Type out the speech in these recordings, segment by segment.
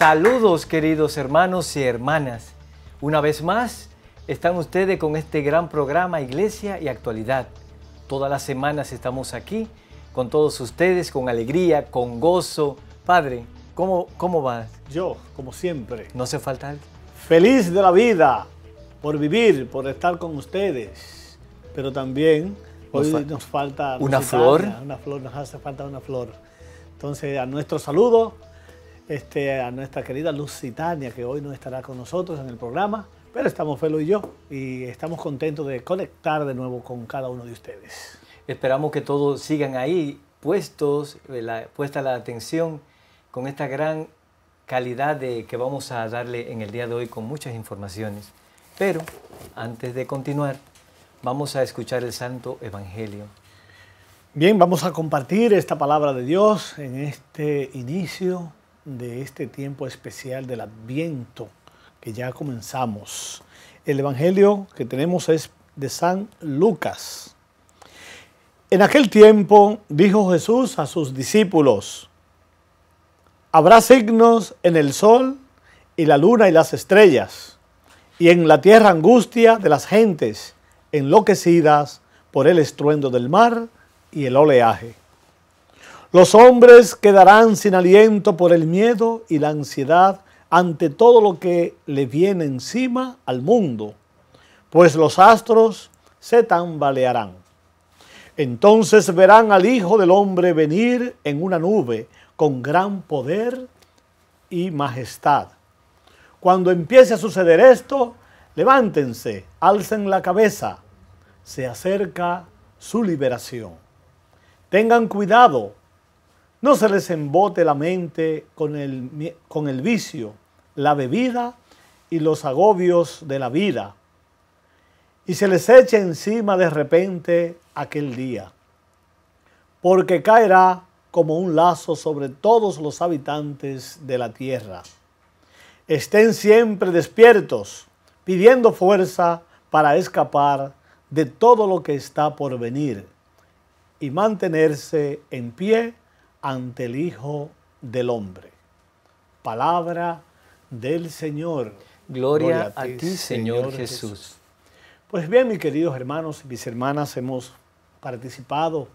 Saludos queridos hermanos y hermanas. Una vez más, están ustedes con este gran programa Iglesia y Actualidad. Todas las semanas estamos aquí con todos ustedes, con alegría, con gozo. Padre, ¿cómo, cómo vas? Yo, como siempre. No hace falta algo? Feliz de la vida, por vivir, por estar con ustedes, pero también nos nos falta... Una flor. Una flor, nos hace falta una flor. Entonces, a nuestro saludo este, a nuestra querida Lucitania que hoy no estará con nosotros en el programa, pero estamos Felo y yo y estamos contentos de conectar de nuevo con cada uno de ustedes. Esperamos que todos sigan ahí puestos, eh, puesta la atención con esta gran calidad de, que vamos a darle en el día de hoy con muchas informaciones. Pero antes de continuar, vamos a escuchar el Santo Evangelio. Bien, vamos a compartir esta palabra de Dios en este inicio de este tiempo especial del Adviento que ya comenzamos. El Evangelio que tenemos es de San Lucas. En aquel tiempo dijo Jesús a sus discípulos, habrá signos en el sol y la luna y las estrellas, y en la tierra angustia de las gentes enloquecidas por el estruendo del mar y el oleaje. Los hombres quedarán sin aliento por el miedo y la ansiedad ante todo lo que le viene encima al mundo, pues los astros se tambalearán. Entonces verán al Hijo del Hombre venir en una nube con gran poder y majestad. Cuando empiece a suceder esto, levántense, alcen la cabeza, se acerca su liberación. Tengan cuidado no se les embote la mente con el, con el vicio, la bebida y los agobios de la vida. Y se les eche encima de repente aquel día, porque caerá como un lazo sobre todos los habitantes de la tierra. Estén siempre despiertos, pidiendo fuerza para escapar de todo lo que está por venir y mantenerse en pie ante el Hijo del Hombre. Palabra del Señor. Gloria, a, ti, Señor, Jesús. Pues bien, mis queridos hermanos y mis hermanas, hemos participado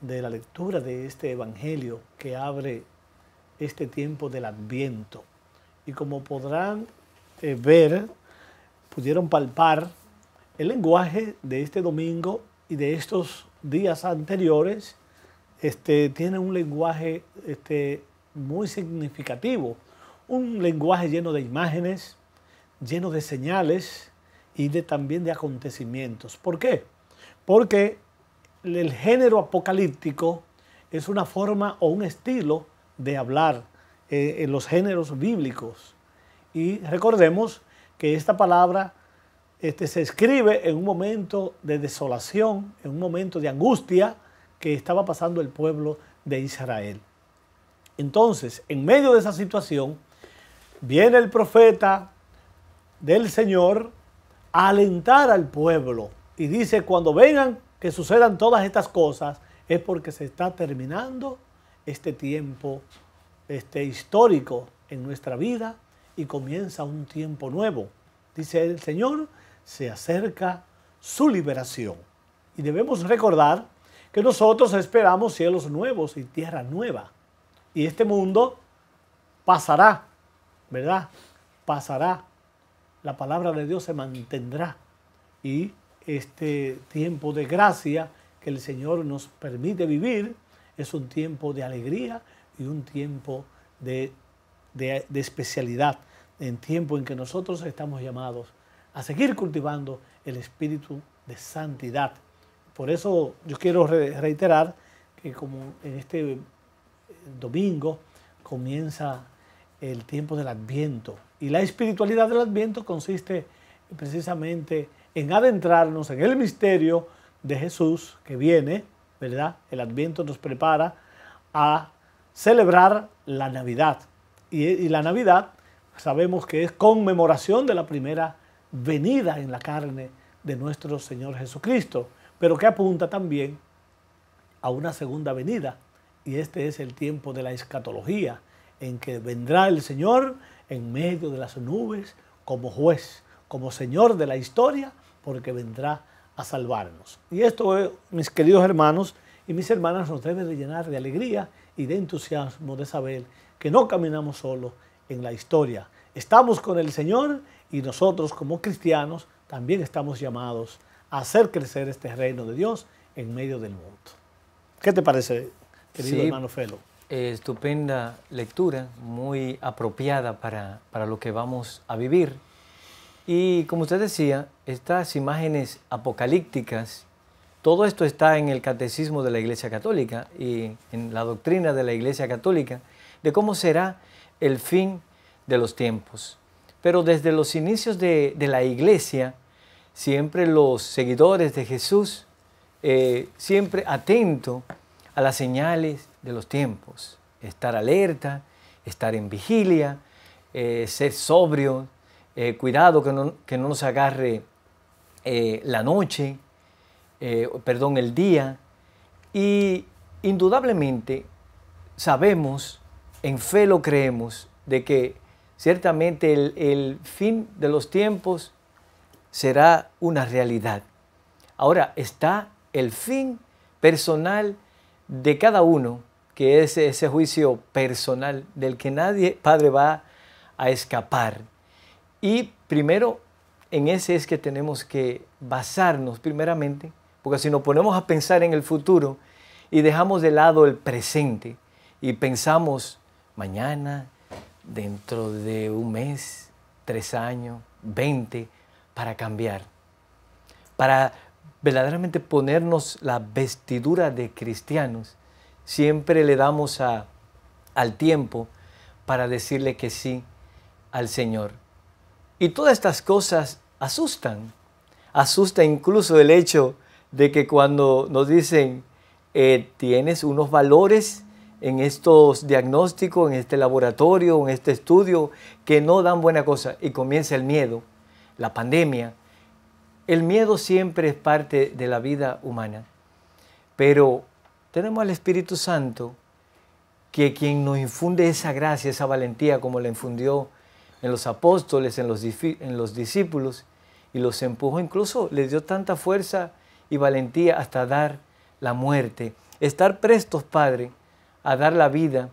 de la lectura de este Evangelio que abre este tiempo del Adviento. Y como podrán eh, ver, pudieron palpar el lenguaje de este domingo y de estos días anteriores este, tiene un lenguaje este, muy significativo, un lenguaje lleno de imágenes, lleno de señales y de, también de acontecimientos. ¿Por qué? Porque el género apocalíptico es una forma o un estilo de hablar eh, en los géneros bíblicos. Y recordemos que esta palabra este, se escribe en un momento de desolación, en un momento de angustia, que estaba pasando el pueblo de Israel. Entonces, en medio de esa situación, viene el profeta del Señor a alentar al pueblo y dice, cuando vengan que sucedan todas estas cosas, es porque se está terminando este tiempo este, histórico en nuestra vida y comienza un tiempo nuevo. Dice el Señor, se acerca su liberación. Y debemos recordar que nosotros esperamos cielos nuevos y tierra nueva. Y este mundo pasará, ¿verdad? Pasará. La palabra de Dios se mantendrá. Y este tiempo de gracia que el Señor nos permite vivir es un tiempo de alegría y un tiempo de, de, de especialidad, en tiempo en que nosotros estamos llamados a seguir cultivando el espíritu de santidad por eso yo quiero reiterar que como en este eh, domingo comienza el tiempo del adviento y la espiritualidad del adviento consiste precisamente en adentrarnos en el misterio de Jesús que viene, ¿verdad? El adviento nos prepara a celebrar la Navidad. Y, y la Navidad sabemos que es conmemoración de la primera venida en la carne de nuestro Señor Jesucristo pero que apunta también a una segunda venida. Y este es el tiempo de la escatología, en que vendrá el Señor en medio de las nubes como juez, como Señor de la historia, porque vendrá a salvarnos. Y esto, eh, mis queridos hermanos y mis hermanas, nos debe de llenar de alegría y de entusiasmo de saber que no caminamos solos en la historia. Estamos con el Señor y nosotros como cristianos también estamos llamados hacer crecer este reino de Dios en medio del mundo. ¿Qué te parece, querido hermano Felo? Eh, estupenda lectura, muy apropiada para, lo que vamos a vivir. Y como usted decía, estas imágenes apocalípticas, todo esto está en el catecismo de la Iglesia Católica y en la doctrina de la Iglesia Católica de cómo será el fin de los tiempos. Pero desde los inicios de, de la Iglesia, siempre los seguidores de Jesús, eh, siempre atento a las señales de los tiempos, estar alerta, estar en vigilia, eh, ser sobrio, eh, cuidado que no, nos agarre la noche, perdón, el día. Y indudablemente sabemos, en fe lo creemos, de que ciertamente el, el fin de los tiempos será una realidad. Ahora está el fin personal de cada uno, que es ese juicio personal del que nadie, Padre, va a escapar. Y primero, en ese es que tenemos que basarnos primeramente, porque si nos ponemos a pensar en el futuro y dejamos de lado el presente y pensamos mañana, dentro de un mes, tres años, veinte, para cambiar, para verdaderamente ponernos la vestidura de cristianos, siempre le damos al tiempo para decirle que sí al Señor. Y todas estas cosas asustan. Asusta incluso el hecho de que cuando nos dicen, eh, tienes unos valores en estos diagnósticos, en este laboratorio, en este estudio, que no dan buena cosa, y comienza el miedo la pandemia. El miedo siempre es parte de la vida humana, pero tenemos al Espíritu Santo, que quien nos infunde esa gracia, esa valentía, como la infundió en los apóstoles, en los, en los discípulos, y los empujó, incluso les dio tanta fuerza y valentía hasta dar la muerte. Estar prestos, Padre, a dar la vida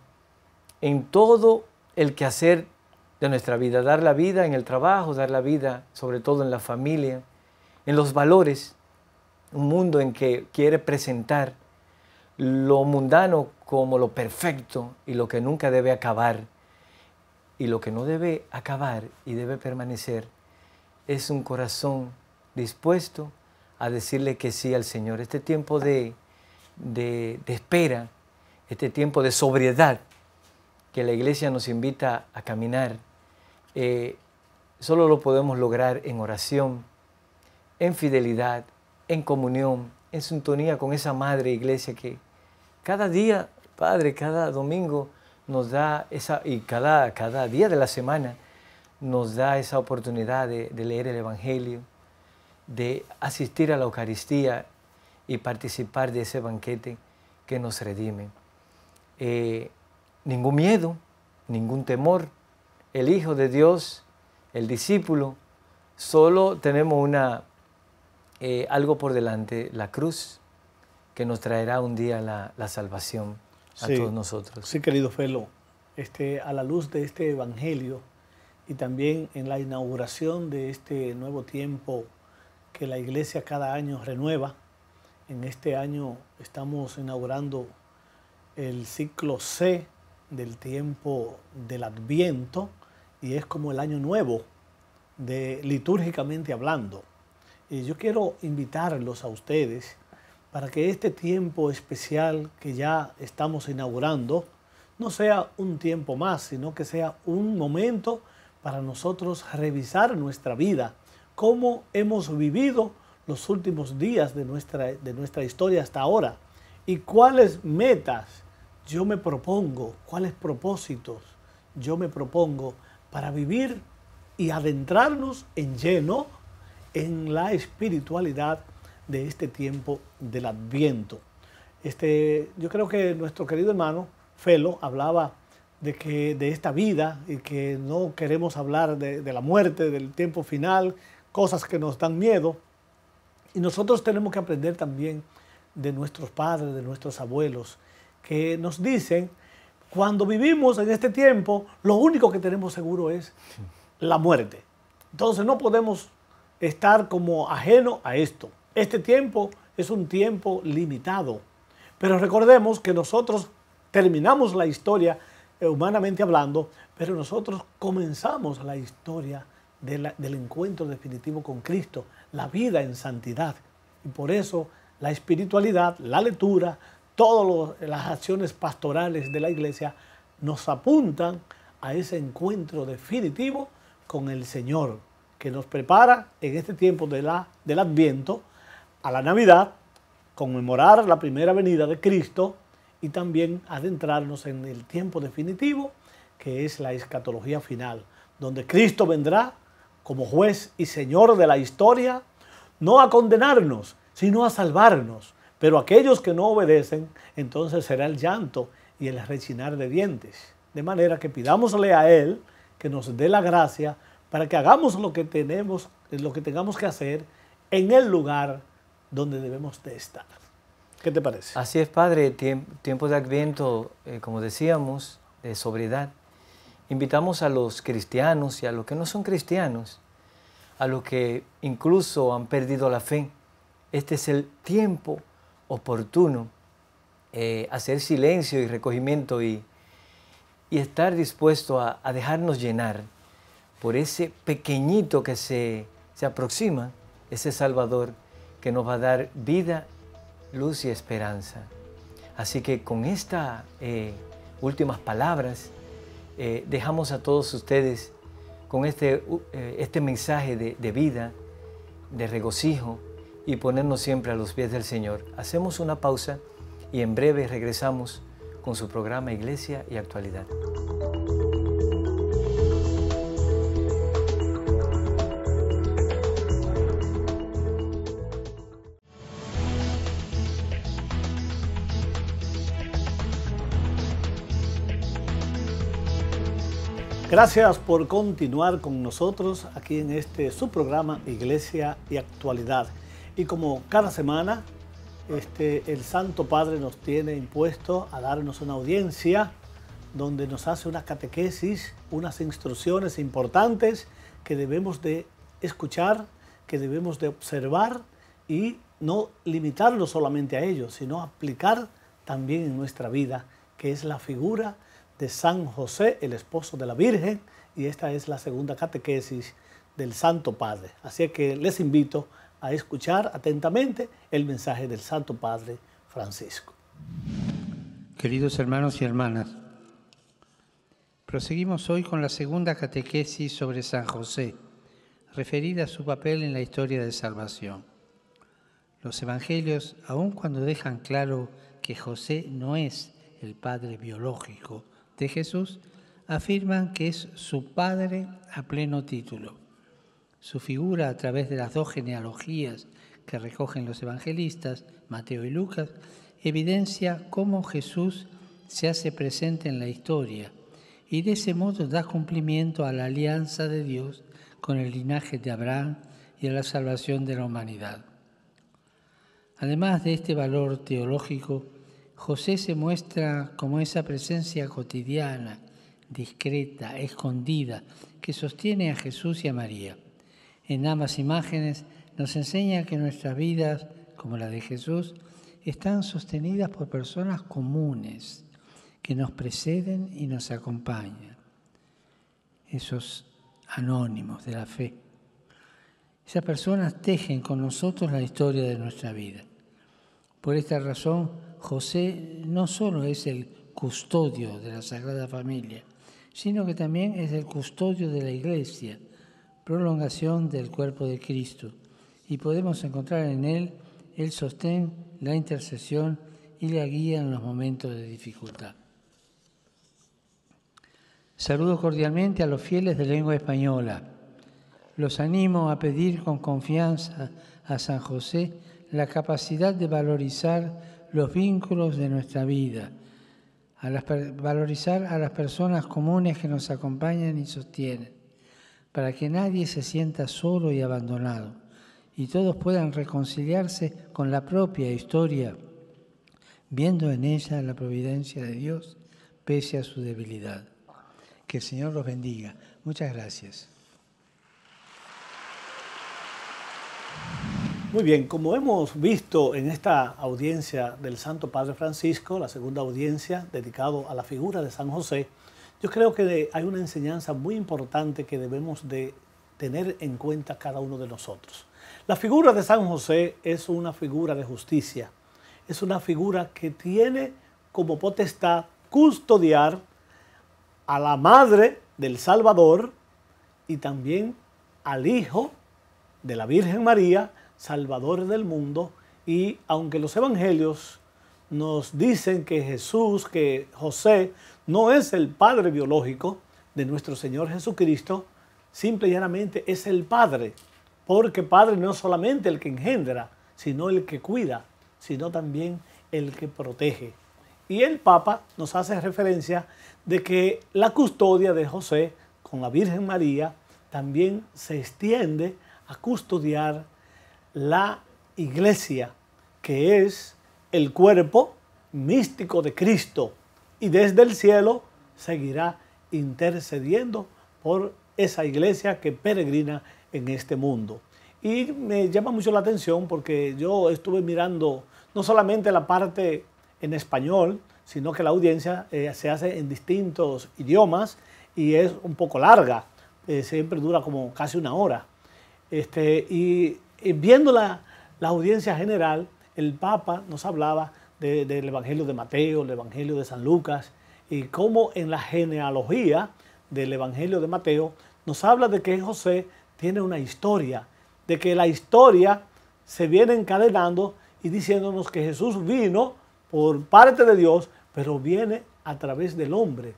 en todo el quehacer de nuestra vida, dar la vida en el trabajo, dar la vida sobre todo en la familia, en los valores, un mundo en que quiere presentar lo mundano como lo perfecto y lo que nunca debe acabar. Y lo que no debe acabar y debe permanecer es un corazón dispuesto a decirle que sí al Señor. Este tiempo de, espera, este tiempo de sobriedad que la iglesia nos invita a caminar eh, solo lo podemos lograr en oración, en fidelidad, en comunión, en sintonía con esa madre iglesia que cada día, Padre, cada domingo nos da esa, y cada, cada día de la semana nos da esa oportunidad de, leer el Evangelio, de asistir a la Eucaristía y participar de ese banquete que nos redime. Eh, ningún miedo, ningún temor, el Hijo de Dios, el discípulo, solo tenemos una, eh, algo por delante, la cruz, que nos traerá un día la, salvación a todos nosotros. Sí, querido Felo, este, a la luz de este Evangelio y también en la inauguración de este nuevo tiempo que la Iglesia cada año renueva, en este año estamos inaugurando el ciclo C del tiempo del Adviento, y es como el año nuevo, de, litúrgicamente hablando. Y yo quiero invitarlos a ustedes para que este tiempo especial que ya estamos inaugurando no sea un tiempo más, sino que sea un momento para nosotros revisar nuestra vida, cómo hemos vivido los últimos días de nuestra, de nuestra historia hasta ahora y cuáles metas yo me propongo, cuáles propósitos yo me propongo para vivir y adentrarnos en lleno en la espiritualidad de este tiempo del Adviento. Este, yo creo que nuestro querido hermano Felo hablaba de que de esta vida y que no queremos hablar de, de la muerte, del tiempo final, cosas que nos dan miedo. Y nosotros tenemos que aprender también de nuestros padres, de nuestros abuelos, que nos dicen cuando vivimos en este tiempo, lo único que tenemos seguro es la muerte. Entonces no podemos estar como ajeno a esto. Este tiempo es un tiempo limitado. Pero recordemos que nosotros terminamos la historia eh, humanamente hablando, pero nosotros comenzamos la historia del encuentro definitivo con Cristo, la vida en santidad. Y por eso la espiritualidad, la lectura, todas las acciones pastorales de la iglesia nos apuntan a ese encuentro definitivo con el Señor, que nos prepara en este tiempo de la, del Adviento a la Navidad, conmemorar la primera venida de Cristo y también adentrarnos en el tiempo definitivo, que es la escatología final, donde Cristo vendrá como juez y Señor de la historia, no a condenarnos, sino a salvarnos pero aquellos que no obedecen, entonces será el llanto y el rechinar de dientes. De manera que pidámosle a Él que nos dé la gracia para que hagamos lo que tenemos, lo que tengamos que hacer en el lugar donde debemos de estar. ¿Qué te parece? Así es, Padre. Tiempo de Adviento, eh, como decíamos, de sobriedad. Invitamos a los cristianos y a los que no son cristianos, a los que incluso han perdido la fe. Este es el tiempo oportuno eh, hacer silencio y recogimiento y, y estar dispuesto a, dejarnos llenar por ese pequeñito que se, aproxima, ese Salvador que nos va a dar vida, luz y esperanza. Así que con estas eh, últimas palabras eh, dejamos a todos ustedes con este, este mensaje de, de vida, de regocijo, y ponernos siempre a los pies del Señor. Hacemos una pausa y en breve regresamos con su programa Iglesia y Actualidad. Gracias por continuar con nosotros aquí en este su programa Iglesia y Actualidad. Y como cada semana, este, el Santo Padre nos tiene impuesto a darnos una audiencia donde nos hace una catequesis, unas instrucciones importantes que debemos de escuchar, que debemos de observar y no limitarnos solamente a ello, sino aplicar también en nuestra vida, que es la figura de San José, el esposo de la Virgen, y esta es la segunda catequesis del Santo Padre. Así que les invito a escuchar atentamente el mensaje del Santo Padre Francisco. Queridos hermanos y hermanas, proseguimos hoy con la segunda catequesis sobre San José, referida a su papel en la historia de salvación. Los evangelios, aun cuando dejan claro que José no es el padre biológico de Jesús, afirman que es su padre a pleno título. Su figura a través de las dos genealogías que recogen los evangelistas, Mateo y Lucas, evidencia cómo Jesús se hace presente en la historia y de ese modo da cumplimiento a la alianza de Dios con el linaje de Abraham y a la salvación de la humanidad. Además de este valor teológico, José se muestra como esa presencia cotidiana, discreta, escondida, que sostiene a Jesús y a María en ambas imágenes nos enseña que nuestras vidas, como la de Jesús, están sostenidas por personas comunes que nos preceden y nos acompañan, esos anónimos de la fe. Esas personas tejen con nosotros la historia de nuestra vida. Por esta razón, José no solo es el custodio de la Sagrada Familia, sino que también es el custodio de la Iglesia prolongación del cuerpo de Cristo, y podemos encontrar en Él el sostén, la intercesión y la guía en los momentos de dificultad. Saludo cordialmente a los fieles de lengua española. Los animo a pedir con confianza a San José la capacidad de valorizar los vínculos de nuestra vida, a valorizar a las personas comunes que nos acompañan y sostienen para que nadie se sienta solo y abandonado, y todos puedan reconciliarse con la propia historia, viendo en ella la providencia de Dios pese a su debilidad. Que el Señor los bendiga. Muchas gracias. Muy bien, como hemos visto en esta audiencia del Santo Padre Francisco, la segunda audiencia dedicada a la figura de San José, yo creo que hay una enseñanza muy importante que debemos de tener en cuenta cada uno de nosotros. La figura de San José es una figura de justicia, es una figura que tiene como potestad custodiar a la madre del Salvador y también al hijo de la Virgen María, Salvador del mundo, y aunque los evangelios nos dicen que Jesús, que José no es el Padre biológico de nuestro Señor Jesucristo, simple y llanamente es el Padre, porque Padre no es solamente el que engendra, sino el que cuida, sino también el que protege. Y el Papa nos hace referencia de que la custodia de José con la Virgen María también se extiende a custodiar la iglesia, que es el cuerpo místico de Cristo, y desde el cielo seguirá intercediendo por esa iglesia que peregrina en este mundo. Y me llama mucho la atención porque yo estuve mirando no solamente la parte en español, sino que la audiencia eh, se hace en distintos idiomas y es un poco larga, eh, siempre dura como casi una hora. Este, y, viendo la audiencia general, el Papa nos hablaba del Evangelio de Mateo, el Evangelio de San Lucas, y cómo en la genealogía del Evangelio de Mateo nos habla de que José tiene una historia, de que la historia se viene encadenando y diciéndonos que Jesús vino por parte de Dios, pero viene a través del hombre.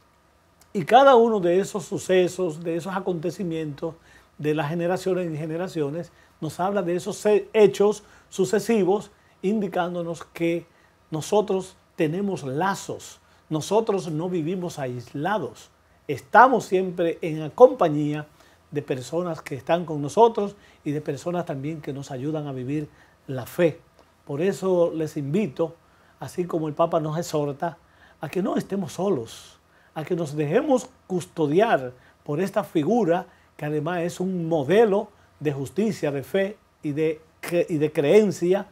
Y cada uno de esos sucesos, de esos acontecimientos, de las generaciones y generaciones, nos habla de esos hechos sucesivos, indicándonos que nosotros tenemos lazos, nosotros no vivimos aislados, estamos siempre en la compañía de personas que están con nosotros y de personas también que nos ayudan a vivir la fe. Por eso les invito, así como el Papa nos exhorta, a que no estemos solos, a que nos dejemos custodiar por esta figura que además es un modelo de justicia, de fe y de, y de creencia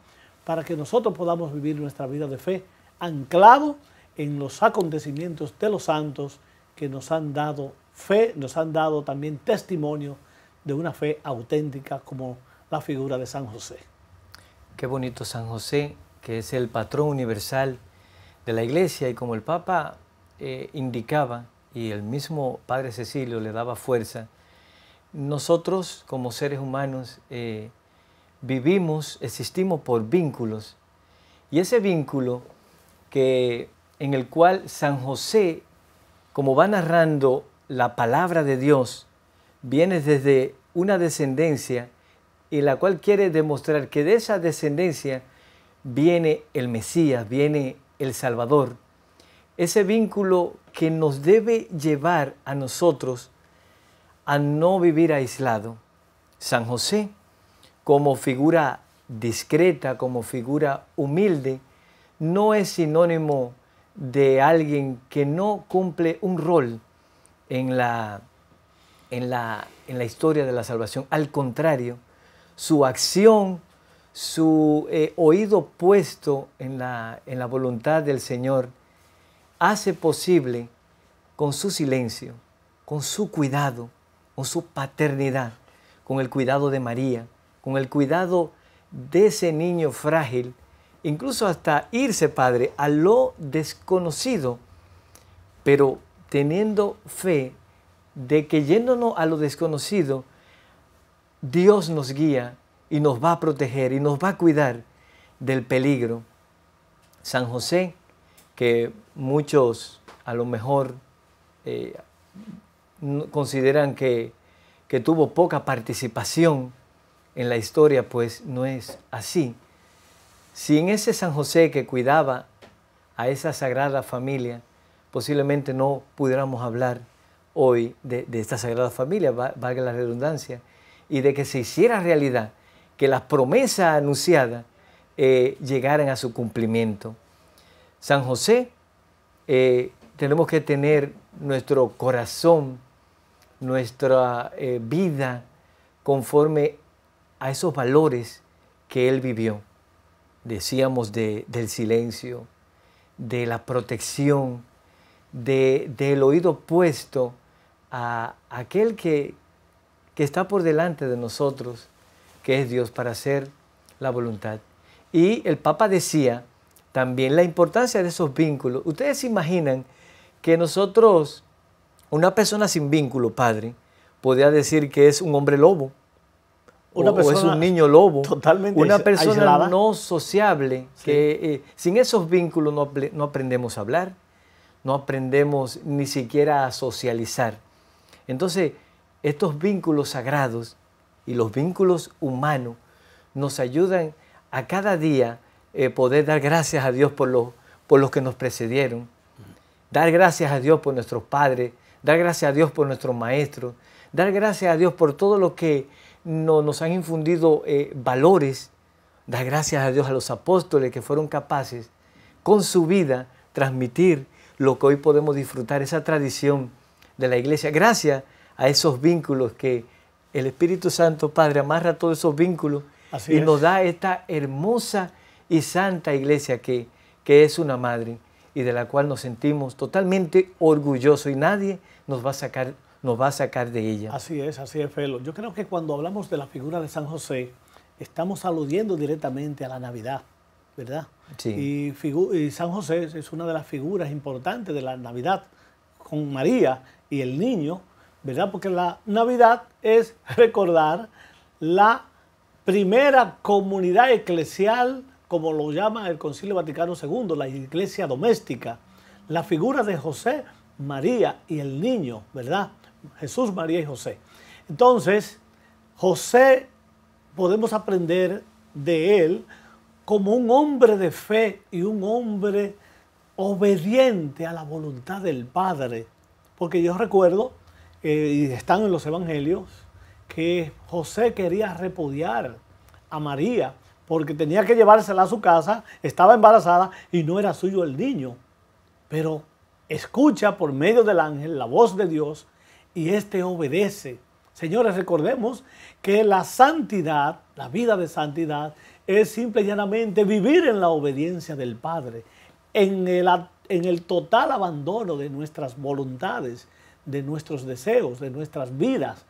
para que nosotros podamos vivir nuestra vida de fe anclado en los acontecimientos de los santos que nos han dado fe, nos han dado también testimonio de una fe auténtica como la figura de San José. Qué bonito San José, que es el patrón universal de la iglesia y como el Papa eh, indicaba y el mismo Padre Cecilio le daba fuerza, nosotros como seres humanos eh, vivimos, existimos por vínculos. Y ese vínculo que, en el cual San José, como va narrando la palabra de Dios, viene desde una descendencia y la cual quiere demostrar que de esa descendencia viene el Mesías, viene el Salvador. Ese vínculo que nos debe llevar a nosotros a no vivir aislado. San José como figura discreta, como figura humilde, no es sinónimo de alguien que no cumple un rol en la, en la, en la historia de la salvación. Al contrario, su acción, su eh, oído puesto en la, en la voluntad del Señor, hace posible con su silencio, con su cuidado, con su paternidad, con el cuidado de María, con el cuidado de ese niño frágil, incluso hasta irse, Padre, a lo desconocido, pero teniendo fe de que yéndonos a lo desconocido, Dios nos guía y nos va a proteger y nos va a cuidar del peligro. San José, que muchos a lo mejor eh, consideran que, que tuvo poca participación en la historia, pues no es así. Si en ese San José que cuidaba a esa sagrada familia, posiblemente no pudiéramos hablar hoy de, esta sagrada familia, valga la redundancia, y de que se hiciera realidad, que las promesas anunciadas eh, llegaran a su cumplimiento. San José, eh, tenemos que tener nuestro corazón, nuestra eh, vida conforme a esos valores que él vivió. Decíamos del silencio, de la protección, del oído puesto a aquel que, que está por delante de nosotros, que es Dios, para hacer la voluntad. Y el Papa decía también la importancia de esos vínculos. Ustedes imaginan que nosotros, una persona sin vínculo, padre, podría decir que es un hombre lobo, o, es un niño lobo. Totalmente. Una persona no sociable, que eh, sin esos vínculos no, aprendemos a hablar, no aprendemos ni siquiera a socializar. Entonces, estos vínculos sagrados y los vínculos humanos nos ayudan a cada día eh, poder dar gracias a Dios por los que nos precedieron, dar gracias a Dios por nuestros padres, dar gracias a Dios por nuestros maestros, dar gracias a Dios por todo lo que no, nos han infundido eh, valores. Da gracias a Dios a los apóstoles que fueron capaces con su vida transmitir lo que hoy podemos disfrutar, esa tradición de la iglesia, gracias a esos vínculos que el Espíritu Santo Padre amarra todos esos vínculos y nos da esta hermosa y santa iglesia que, que es una madre y de la cual nos sentimos totalmente orgullosos y nadie nos va a sacar nos va a sacar de ella. Así es, así es, Felo. Yo creo que cuando hablamos de la figura de San José, estamos aludiendo directamente a la Navidad, ¿verdad? Sí. Y, y San José es una de las figuras importantes de la Navidad, con María y el niño, ¿verdad? Porque la Navidad es recordar la primera comunidad eclesial, como lo llama el Concilio Vaticano II, la iglesia doméstica. La figura de José, María y el niño, ¿verdad? Jesús, María y José. Entonces, José podemos aprender de él como un hombre de fe y un hombre obediente a la voluntad del Padre. Porque yo recuerdo, eh, y están en los evangelios, que José quería repudiar a María porque tenía que llevársela a su casa, estaba embarazada y no era suyo el niño. Pero escucha por medio del ángel la voz de Dios y este obedece. Señores, recordemos que la santidad, la vida de santidad, es simple y llanamente vivir en la obediencia del Padre, en el, en el total abandono de nuestras voluntades, de nuestros deseos, de nuestras vidas,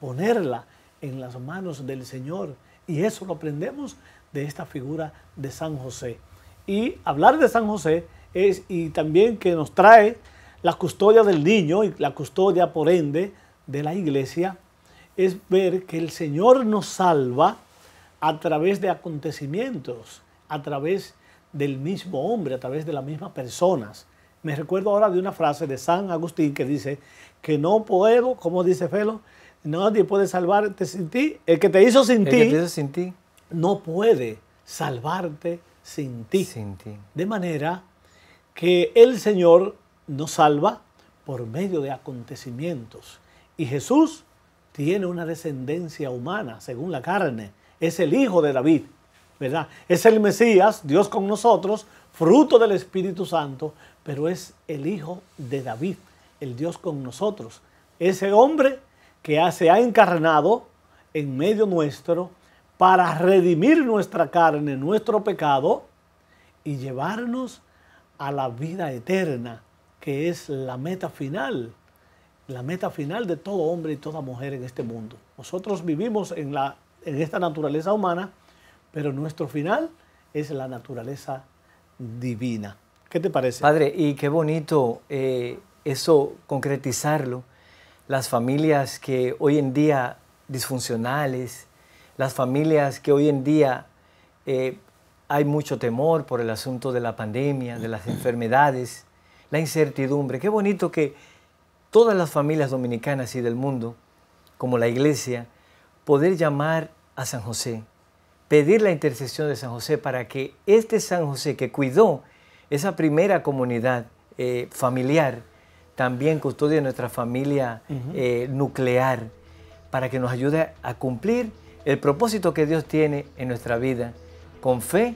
ponerla en las manos del Señor. Y eso lo aprendemos de esta figura de San José. Y hablar de San José es, y también que nos trae la custodia del niño y la custodia, por ende, de la iglesia es ver que el Señor nos salva a través de acontecimientos, a través del mismo hombre, a través de las mismas personas. Me recuerdo ahora de una frase de San Agustín que dice que no puedo, como dice Felo, nadie puede salvarte sin ti. El que te hizo sin, ti, ti, no puede salvarte sin ti. sin ti. De manera que el Señor nos salva por medio de acontecimientos. Y Jesús tiene una descendencia humana, según la carne. Es el hijo de David, ¿verdad? Es el Mesías, Dios con nosotros, fruto del Espíritu Santo, pero es el hijo de David, el Dios con nosotros. Ese hombre que se ha encarnado en medio nuestro para redimir nuestra carne, nuestro pecado, y llevarnos a la vida eterna que es la meta final, la meta final de todo hombre y toda mujer en este mundo. Nosotros vivimos en, la, en esta naturaleza humana, pero nuestro final es la naturaleza divina. ¿Qué te parece? Padre, y qué bonito eh, eso concretizarlo. Las familias que hoy en día disfuncionales, las familias que hoy en día eh, hay mucho temor por el asunto de la pandemia, de las enfermedades, la incertidumbre. Qué bonito que todas las familias dominicanas y del mundo, como la iglesia, poder llamar a San José, pedir la intercesión de San José para que este San José que cuidó esa primera comunidad eh, familiar, también custodia nuestra familia eh, nuclear, para que nos ayude a cumplir el propósito que Dios tiene en nuestra vida con fe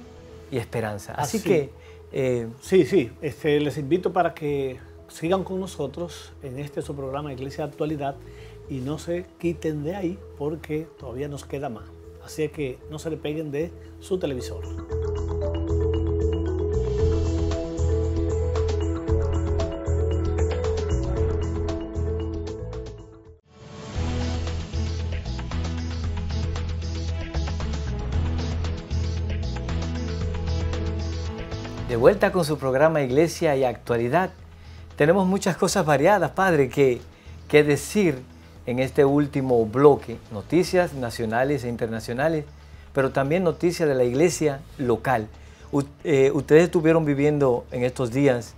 y esperanza. Así. que eh, sí, sí, este, les invito para que sigan con nosotros en este su programa Iglesia de Actualidad y no se quiten de ahí porque todavía nos queda más. Así que no se le peguen de su televisor. De vuelta con su programa Iglesia y Actualidad. Tenemos muchas cosas variadas, Padre, que, decir en este último bloque. Noticias nacionales e internacionales, pero también noticias de la iglesia local. Eh, ustedes estuvieron viviendo en estos días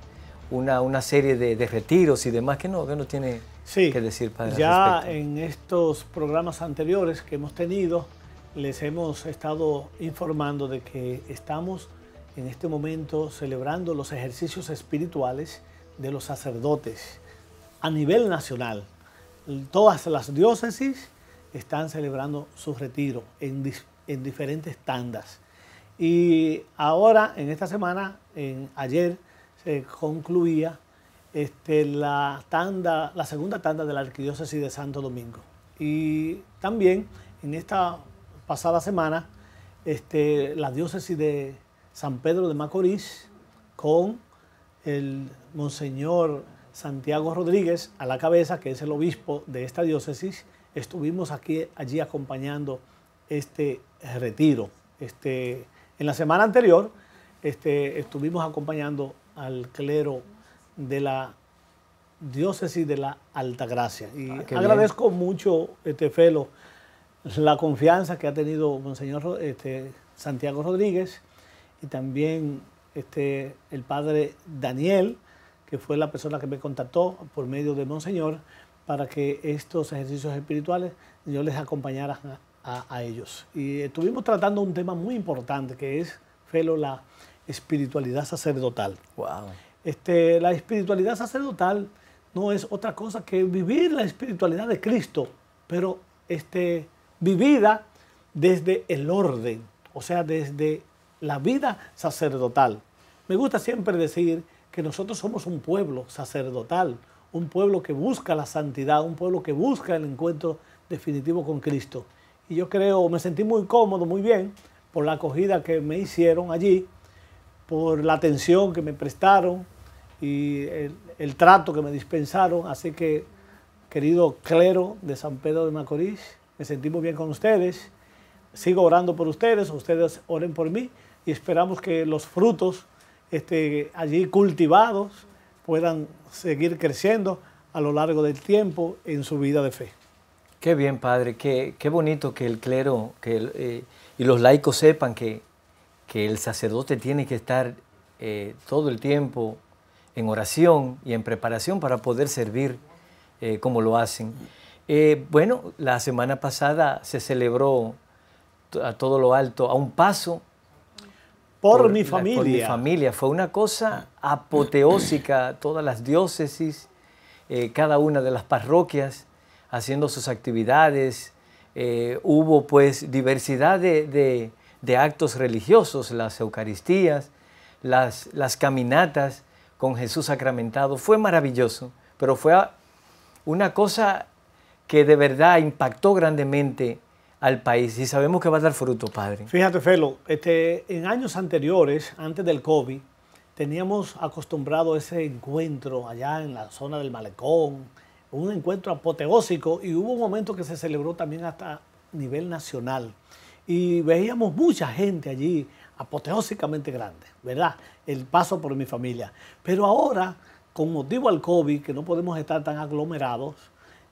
una, una serie de, retiros y demás que no, que no tiene que decir, Padre. Ya en estos programas anteriores que hemos tenido, les hemos estado informando de que estamos en este momento celebrando los ejercicios espirituales de los sacerdotes a nivel nacional. Todas las diócesis están celebrando su retiro en, en diferentes tandas. Y ahora, en esta semana, en, ayer, se concluía este, la, tanda, la segunda tanda de la Arquidiócesis de Santo Domingo. Y también en esta pasada semana, este, la diócesis de San Pedro de Macorís con el Monseñor Santiago Rodríguez a la cabeza, que es el obispo de esta diócesis. Estuvimos aquí, allí acompañando este retiro. Este, en la semana anterior este, estuvimos acompañando al clero de la diócesis de la Altagracia. Y ah, agradezco mucho, este, Felo, la confianza que ha tenido Monseñor este, Santiago Rodríguez y también este, el padre Daniel, que fue la persona que me contactó por medio de Monseñor para que estos ejercicios espirituales yo les acompañara a, ellos. Y estuvimos tratando un tema muy importante que es, Felo, la espiritualidad sacerdotal. Este, la espiritualidad sacerdotal no es otra cosa que vivir la espiritualidad de Cristo, pero este, vivida desde el orden, o sea, desde la vida sacerdotal. Me gusta siempre decir que nosotros somos un pueblo sacerdotal, un pueblo que busca la santidad, un pueblo que busca el encuentro definitivo con Cristo. Y yo creo, me sentí muy cómodo, muy bien, por la acogida que me hicieron allí, por la atención que me prestaron y el, trato que me dispensaron. Así que, querido clero de San Pedro de Macorís, me sentí muy bien con ustedes. Sigo orando por ustedes, ustedes oren por mí y esperamos que los frutos este, allí cultivados puedan seguir creciendo a lo largo del tiempo en su vida de fe. Qué bien, padre, qué, bonito que el clero que eh, y los laicos sepan que, el sacerdote tiene que estar eh, todo el tiempo en oración y en preparación para poder servir eh, como lo hacen. bueno, la semana pasada se celebró a todo lo alto, a un paso por, mi familia. por mi familia. Fue una cosa apoteósica, todas las diócesis, eh, cada una de las parroquias haciendo sus actividades. Eh, hubo pues diversidad de, actos religiosos, las Eucaristías, las, las caminatas con Jesús sacramentado. Fue maravilloso, pero fue una cosa que de verdad impactó grandemente al país y sabemos que va a dar fruto, padre. Fíjate, Felo, este, en años anteriores, antes del COVID, teníamos acostumbrado ese encuentro allá en la zona del malecón, un encuentro apoteósico y hubo un momento que se celebró también hasta nivel nacional y veíamos mucha gente allí apoteósicamente grande, ¿verdad? El paso por mi familia. Pero ahora, con motivo al COVID, que no podemos estar tan aglomerados,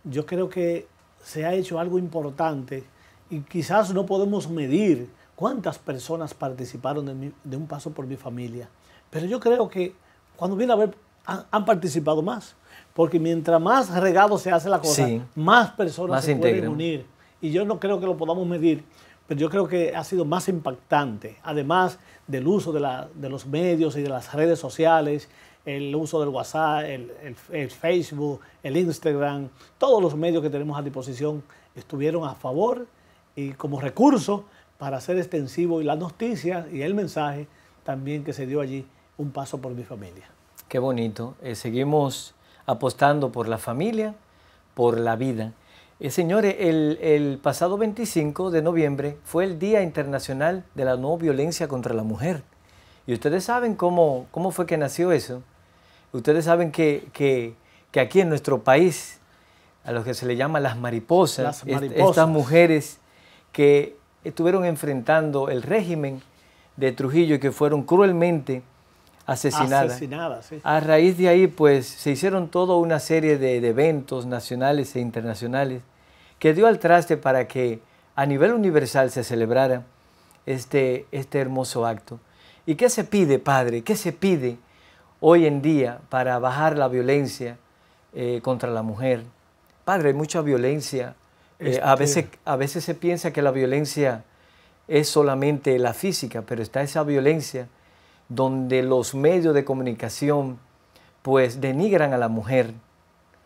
yo creo que se ha hecho algo importante y quizás no podemos medir cuántas personas participaron de, un paso por mi familia, pero yo creo que cuando viene a ver han, participado más, porque mientras más regado se hace la cosa, más personas se pueden unir. Y yo no creo que lo podamos medir, pero yo creo que ha sido más impactante, además del uso de, los medios y de las redes sociales, el uso del WhatsApp, el, Facebook, el Instagram, todos los medios que tenemos a disposición estuvieron a favor y como recurso para hacer extensivo y las noticias y el mensaje también que se dio allí, un paso por mi familia. Qué bonito. Eh, seguimos apostando por la familia, por la vida. Eh, señores, el, pasado 25 de noviembre fue el Día Internacional de la No Violencia contra la Mujer. Y ustedes saben cómo, cómo fue que nació eso. Ustedes saben que, aquí en nuestro país, a los que se le llama las mariposas, estas mujeres que estuvieron enfrentando el régimen de Trujillo y que fueron cruelmente asesinadas. asesinadas sí. A raíz de ahí, pues, se hicieron toda una serie de, eventos nacionales e internacionales que dio al traste para que a nivel universal se celebrara este, este hermoso acto. ¿Y qué se pide, Padre? ¿Qué se pide hoy en día para bajar la violencia eh, contra la mujer? Padre, hay mucha violencia eh, a, este veces, a veces se piensa que la violencia es solamente la física, pero está esa violencia donde los medios de comunicación pues denigran a la mujer.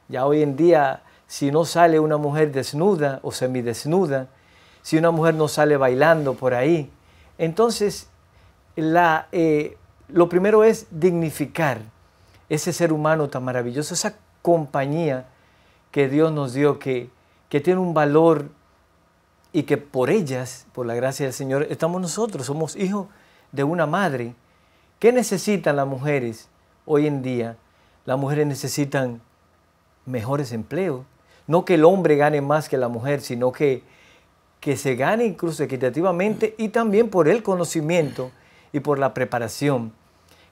Ya hoy en día, si no sale una mujer desnuda o semidesnuda, si una mujer no sale bailando por ahí, entonces la, eh, lo primero es dignificar ese ser humano tan maravilloso, esa compañía que Dios nos dio que que tiene un valor y que por ellas, por la gracia del Señor, estamos nosotros, somos hijos de una madre. ¿Qué necesitan las mujeres hoy en día? Las mujeres necesitan mejores empleos. No que el hombre gane más que la mujer, sino que, que se gane incluso equitativamente y también por el conocimiento y por la preparación.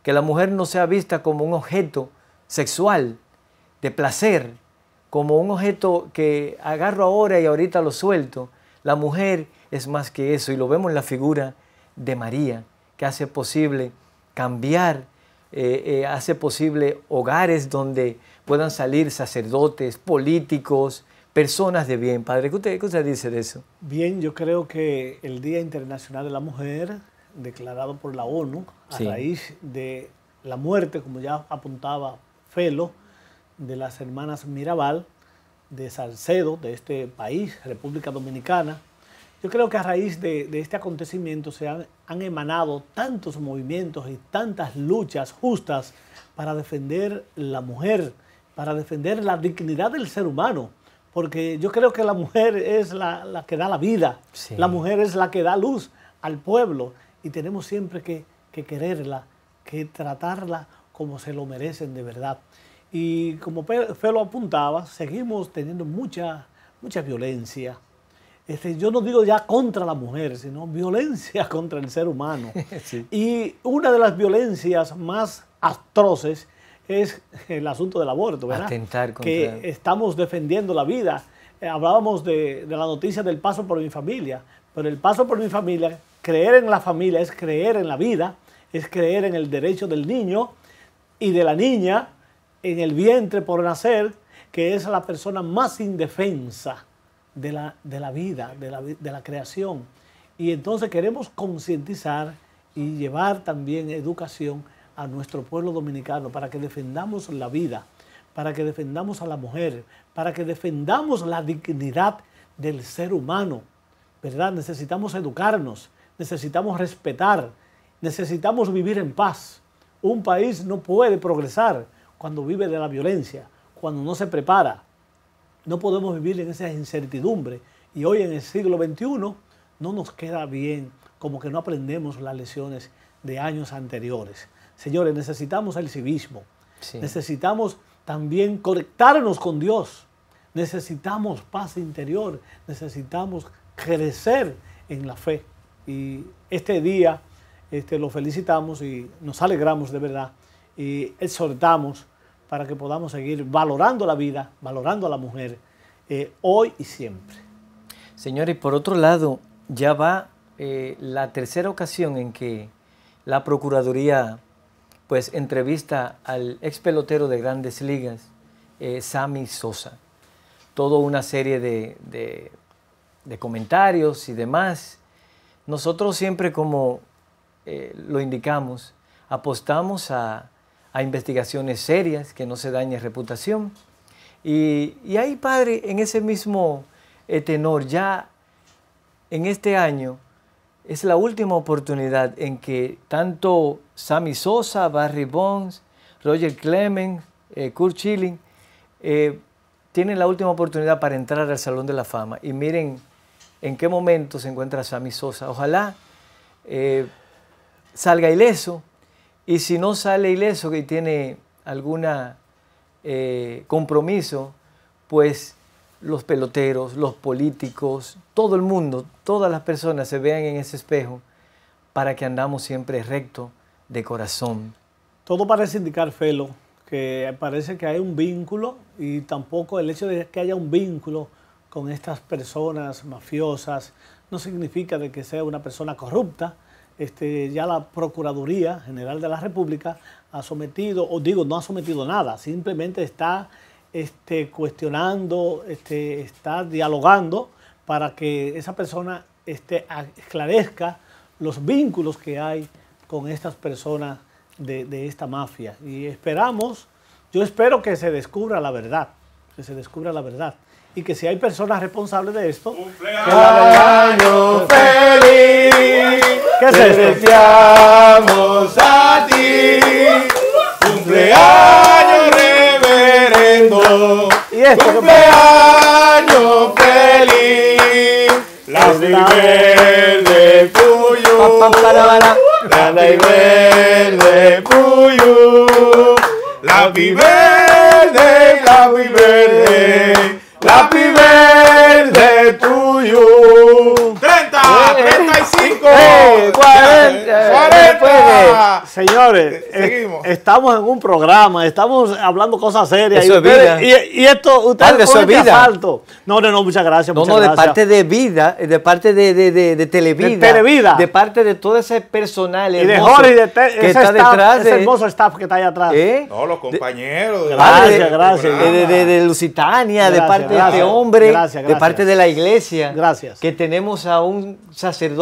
Que la mujer no sea vista como un objeto sexual, de placer, como un objeto que agarro ahora y ahorita lo suelto. La mujer es más que eso y lo vemos en la figura de María, que hace posible cambiar, eh, eh, hace posible hogares donde puedan salir sacerdotes, políticos, personas de bien. Padre, ¿qué usted, dice de eso? Bien, yo creo que el Día Internacional de la Mujer, declarado por la ONU, a raíz de la muerte, como ya apuntaba Felo, de las hermanas Mirabal de Salcedo, de este país, República Dominicana. Yo creo que a raíz de, este acontecimiento se han, emanado tantos movimientos y tantas luchas justas para defender la mujer, para defender la dignidad del ser humano, porque yo creo que la mujer es la, que da la vida, la mujer es la que da luz al pueblo y tenemos siempre que quererla, que tratarla como se lo merecen de verdad. Y como Felo apuntaba, seguimos teniendo mucha, mucha violencia. Este, yo no digo ya contra la mujer, sino violencia contra el ser humano. Y una de las violencias más atroces es el asunto del aborto, Atentar Que estamos defendiendo la vida. Eh, hablábamos de, de la noticia del paso por mi familia, pero el paso por mi familia, creer en la familia es creer en la vida, es creer en el derecho del niño y de la niña en el vientre por nacer, que es la persona más indefensa de la, vida, de la, de la creación. Y entonces queremos concientizar y llevar también educación a nuestro pueblo dominicano para que defendamos la vida, para que defendamos a la mujer, para que defendamos la dignidad del ser humano, ¿verdad? Necesitamos educarnos, necesitamos respetar, necesitamos vivir en paz. Un país no puede progresar cuando vive de la violencia, cuando no se prepara. No podemos vivir en esa incertidumbre. Y hoy en el siglo XXI no nos queda bien, como que no aprendemos las lecciones de años anteriores. Señores, necesitamos el civismo. Necesitamos también conectarnos con Dios. Necesitamos paz interior. Necesitamos crecer en la fe. Y este día este, lo felicitamos y nos alegramos de verdad y exhortamos para que podamos seguir valorando la vida, valorando a la mujer, eh, hoy y siempre. Señores, por otro lado, ya va eh, la tercera ocasión en que la Procuraduría pues entrevista al ex pelotero de grandes ligas, eh, Sammy Sosa. Todo una serie de, comentarios y demás. Nosotros siempre, como lo indicamos, apostamos a, a investigaciones serias, que no se dañe reputación. Y, y ahí, padre, en ese mismo eh, tenor, ya en este año es la última oportunidad en que tanto Sammy Sosa, Barry Bonds, Roger Clemens, eh, Kurt Schilling, eh, tienen la última oportunidad para entrar al Salón de la Fama. Y miren en qué momento se encuentra Sammy Sosa. Ojalá salga ileso, y si no sale ileso, que tiene algún eh, compromiso, pues los peloteros, los políticos, todo el mundo, todas las personas se vean en ese espejo para que andamos siempre recto de corazón. Todo parece indicar, Felo, que parece que hay un vínculo y tampoco el hecho de que haya un vínculo con estas personas mafiosas no significa de que sea una persona corrupta, este, ya la Procuraduría General de la República ha sometido, o digo, no ha sometido nada, simplemente está este, cuestionando, este, está dialogando para que esa persona este, esclarezca los vínculos que hay con estas personas de, esta mafia. Y esperamos, yo espero que se descubra la verdad, que se descubra la verdad y que si hay personas responsables de esto. ¡Cumpleaños feliz! ¿Qué se deseamos a ti. ¡Cumpleaños reverendo! ¿Y esto? ¡Cumpleaños feliz! La verde tuyo! La verde tuyo! La verde, la verde. La birthday to you. 30, 45. Eh, 40. 40. Señores, eh, Seguimos. Eh, estamos en un programa, estamos hablando cosas serias. y, ustedes, Y, y, esto, ustedes Padre, eso es vida. No, no, no, muchas gracias. No, muchas no, de parte de vida, de parte de, de, de, de Televida. De Televida. De parte de todo ese personal. Y de Jorge, de te, ese está staff, Ese hermoso staff que está ahí atrás. ¿Eh? No, los compañeros. gracias, gracias. De, de, Lusitania, de parte de este hombre. de parte de la iglesia. Gracias. Que tenemos a un sacerdote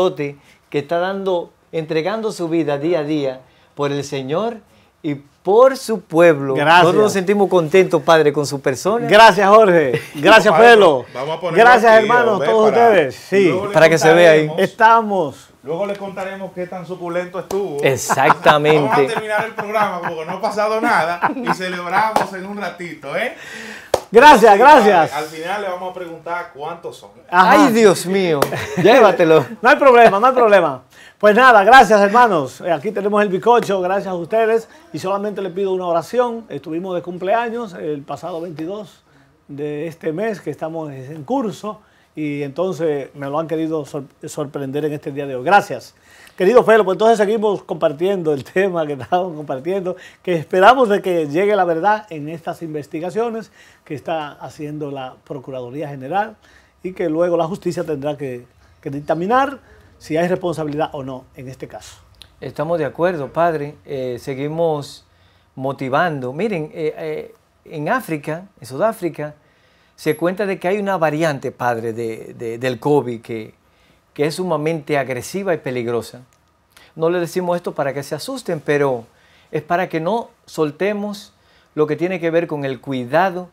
que está dando, entregando su vida día a día por el Señor y por su pueblo. Gracias. Nosotros nos sentimos contentos, Padre, con su persona. Gracias, Jorge. Gracias, Pedro Gracias, hermanos, todos ustedes. Sí, para que se vea ahí. Estamos. Luego les contaremos qué tan suculento estuvo. Exactamente. Vamos a terminar el programa porque no ha pasado nada y celebramos en un ratito, ¿eh? Gracias, gracias. Al final le vamos a preguntar cuántos son. Ay, Dios mío. Llévatelo. no hay problema, no hay problema. Pues nada, gracias hermanos. Eh, aquí tenemos el bicocho, gracias a ustedes. Y solamente les pido una oración. Estuvimos de cumpleaños el pasado 22 de este mes que estamos en curso y entonces me lo han querido sorprender en este día de hoy. Gracias. Querido Felo, pues entonces seguimos compartiendo el tema que estamos compartiendo, que esperamos de que llegue la verdad en estas investigaciones que está haciendo la Procuraduría General y que luego la justicia tendrá que, dictaminar si hay responsabilidad o no en este caso. Estamos de acuerdo, padre. Eh, seguimos motivando. Miren, eh, eh, en África, en Sudáfrica, se cuenta de que hay una variante, padre, de, del COVID que que es sumamente agresiva y peligrosa. No le decimos esto para que se asusten, pero es para que no soltemos lo que tiene que ver con el cuidado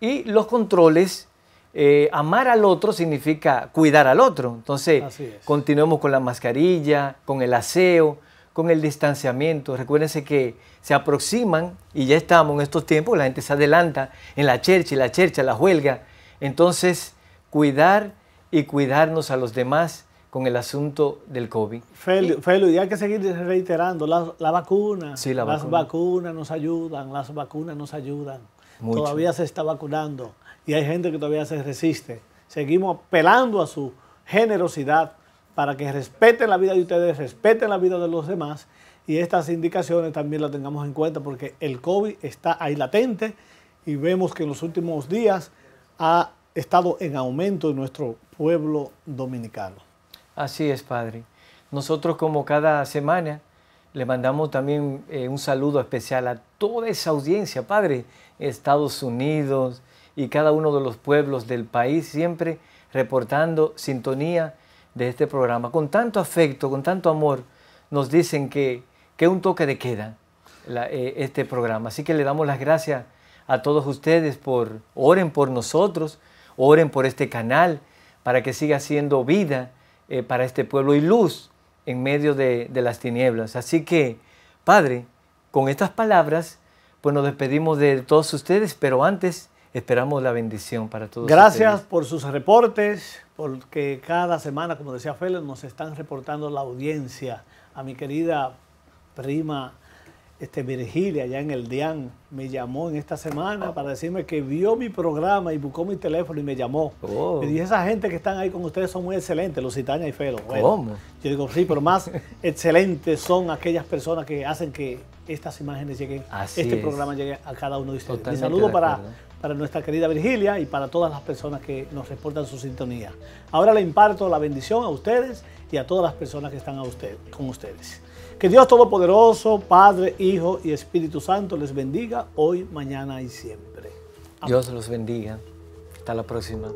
y los controles. Eh, amar al otro significa cuidar al otro. Entonces, continuemos con la mascarilla, con el aseo, con el distanciamiento. Recuérdense que se aproximan y ya estamos en estos tiempos, la gente se adelanta en la chercha, la chercha, la huelga. Entonces, cuidar y cuidarnos a los demás con el asunto del COVID. Felu, y hay que seguir reiterando, la, vacuna, las vacunas nos ayudan, las vacunas nos ayudan. Todavía se está vacunando y hay gente que todavía se resiste. Seguimos apelando a su generosidad para que respeten la vida de ustedes, respeten la vida de los demás y estas indicaciones también las tengamos en cuenta porque el COVID está ahí latente y vemos que en los últimos días ha estado en aumento en nuestro pueblo dominicano. Así es, Padre. Nosotros como cada semana le mandamos también eh, un saludo especial a toda esa audiencia, Padre, Estados Unidos y cada uno de los pueblos del país, siempre reportando sintonía de este programa. Con tanto afecto, con tanto amor, nos dicen que, que un toque de queda eh, este programa. Así que le damos las gracias a todos ustedes por oren por nosotros, oren por este canal, para que siga siendo vida eh, para este pueblo y luz en medio de, las tinieblas. Así que, Padre, con estas palabras, pues nos despedimos de todos ustedes, pero antes esperamos la bendición para todos. Gracias por sus reportes, porque cada semana, como decía Félix, nos están reportando la audiencia. A mi querida prima este, Virgilia, allá en el DIAN, me llamó en esta semana para decirme que vio mi programa y buscó mi teléfono y me llamó. Y oh. Me dije esa gente que están ahí con ustedes son muy excelentes, los y Felo. Yo digo, sí, pero más excelentes son aquellas personas que hacen que estas imágenes lleguen, este programa llegue a cada uno de ustedes. un saludo para, para nuestra querida Virgilia y para todas las personas que nos reportan su sintonía. Ahora le imparto la bendición a ustedes y a todas las personas que están a usted, con ustedes. Que Dios Todopoderoso, Padre, Hijo y Espíritu Santo les bendiga hoy, mañana y siempre. Dios los bendiga. Hasta la próxima.